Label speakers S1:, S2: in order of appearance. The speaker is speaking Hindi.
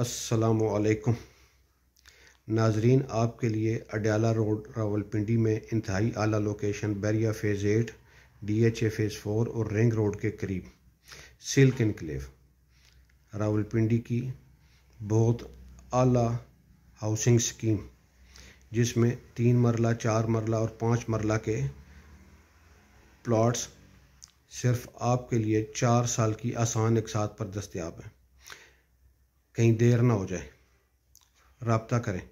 S1: असलकुम नाजरीन आपके लिए अडयाला रोड रावलपिंडी में इंतहाई आला location Bahria phase eight D H A phase four और रिंग रोड के करीब सिल्क इनकलेव रावलपिंडी की बहुत आला हाउसिंग स्कीम जिसमें तीन मरला चार मरला और पाँच मरला के प्लाट्स सिर्फ आपके लिए चार साल की आसान एक साथ पर दस्तियाब हैं कहीं देर ना हो जाए रबता करें